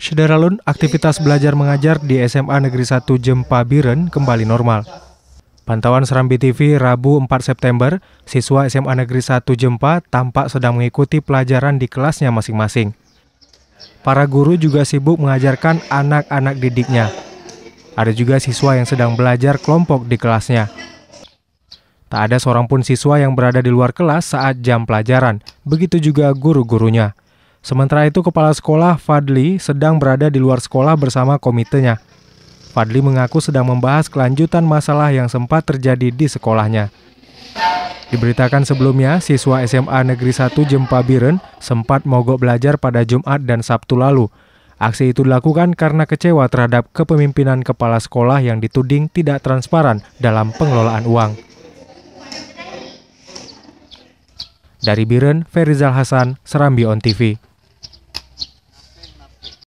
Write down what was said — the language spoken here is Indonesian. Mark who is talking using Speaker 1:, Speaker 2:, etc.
Speaker 1: Sederalun, aktivitas belajar mengajar di SMA Negeri 1 Jempa Biren kembali normal. Pantauan Serambi TV Rabu 4 September, siswa SMA Negeri 1 Jempa tampak sedang mengikuti pelajaran di kelasnya masing-masing. Para guru juga sibuk mengajarkan anak-anak didiknya. Ada juga siswa yang sedang belajar kelompok di kelasnya. Tak ada seorang pun siswa yang berada di luar kelas saat jam pelajaran, begitu juga guru-gurunya. Sementara itu, kepala sekolah Fadli sedang berada di luar sekolah bersama komitenya. Fadli mengaku sedang membahas kelanjutan masalah yang sempat terjadi di sekolahnya. Diberitakan sebelumnya, siswa SMA Negeri 1 Biren sempat mogok belajar pada Jumat dan Sabtu lalu. Aksi itu dilakukan karena kecewa terhadap kepemimpinan kepala sekolah yang dituding tidak transparan dalam pengelolaan uang. Dari Biren, Ferizal Hasan, Serambi On TV.